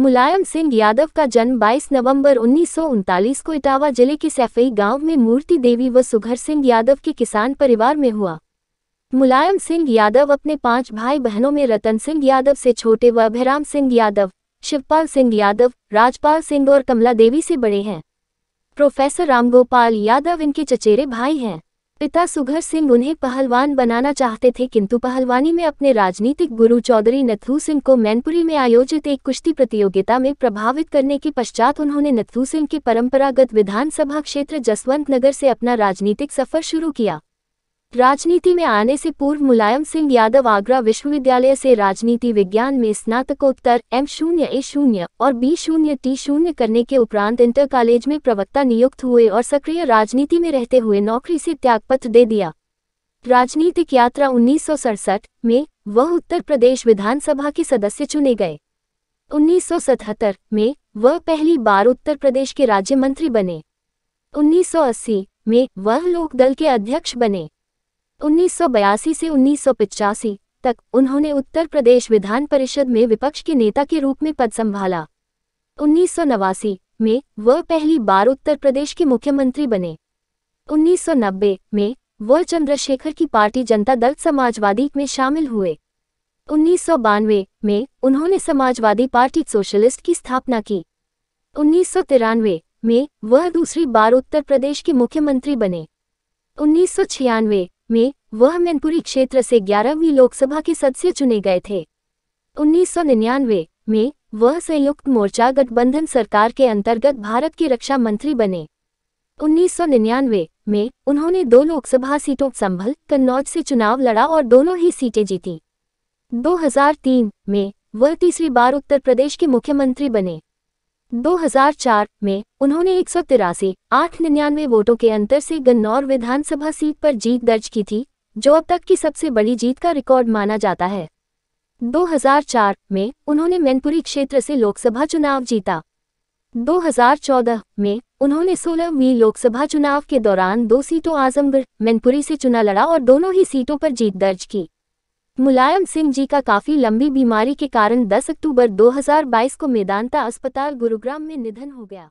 मुलायम सिंह यादव का जन्म 22 नवंबर उन्नीस को इटावा जिले के सैफई गांव में मूर्ति देवी व सुघर सिंह यादव के किसान परिवार में हुआ मुलायम सिंह यादव अपने पांच भाई बहनों में रतन सिंह यादव से छोटे व अभिराम सिंह यादव शिवपाल सिंह यादव राजपाल सिंह और कमला देवी से बड़े हैं प्रोफेसर रामगोपाल यादव इनके चचेरे भाई हैं पिता सुघर सिंह उन्हें पहलवान बनाना चाहते थे किंतु पहलवानी में अपने राजनीतिक गुरु चौधरी नथु सिंह को मैनपुरी में आयोजित एक कुश्ती प्रतियोगिता में प्रभावित करने के पश्चात उन्होंने नथु सिंह के परंपरागत विधानसभा क्षेत्र जसवंत नगर से अपना राजनीतिक सफर शुरू किया राजनीति में आने से पूर्व मुलायम सिंह यादव आगरा विश्वविद्यालय से राजनीति विज्ञान में स्नातकोत्तर एम शून्य ए शून्य और बी शून्य टी शून्य करने के उपरांत इंटर कॉलेज में प्रवक्ता नियुक्त हुए और सक्रिय राजनीति में रहते हुए नौकरी से त्यागपत्र दे दिया राजनीतिक यात्रा उन्नीस में वह उत्तर प्रदेश विधानसभा के सदस्य चुने गए उन्नीस में वह पहली बार उत्तर प्रदेश के राज्य मंत्री बने उन्नीस में वह लोकदल के अध्यक्ष बने 1982 से उन्नीस तक उन्होंने उत्तर प्रदेश विधान परिषद में विपक्ष के नेता के रूप में पद संभाला उन्नीस में वह पहली बार उत्तर प्रदेश के मुख्यमंत्री बने 1990 में वह चंद्रशेखर की पार्टी जनता दल समाजवादी में शामिल हुए उन्नीस में उन्होंने समाजवादी पार्टी सोशलिस्ट की स्थापना की उन्नीस में वह दूसरी बार उत्तर प्रदेश के मुख्यमंत्री बने उन्नीस में वह मैनपुरी क्षेत्र से ग्यारहवीं लोकसभा के सदस्य चुने गए थे 1999 में वह संयुक्त मोर्चा गठबंधन सरकार के अंतर्गत भारत के रक्षा मंत्री बने 1999 में उन्होंने दो लोकसभा सीटों संभल कन्नौज से चुनाव लड़ा और दोनों ही सीटें जीती 2003 में वह तीसरी बार उत्तर प्रदेश के मुख्यमंत्री बने 2004 में उन्होंने एक सौ तिरासी आठ निन्यानवे वोटों के अंतर से गन्नौर विधानसभा सीट पर जीत दर्ज की थी जो अब तक की सबसे बड़ी जीत का रिकॉर्ड माना जाता है 2004 में उन्होंने मैनपुरी क्षेत्र से लोकसभा चुनाव जीता 2014 में उन्होंने सोलहवीं लोकसभा चुनाव के दौरान दो सीटों आजमगढ़ मैनपुरी से चुना लड़ा और दोनों ही सीटों पर जीत दर्ज की मुलायम सिंह जी का काफी लंबी बीमारी के कारण 10 अक्टूबर 2022 को मेदांता अस्पताल गुरुग्राम में निधन हो गया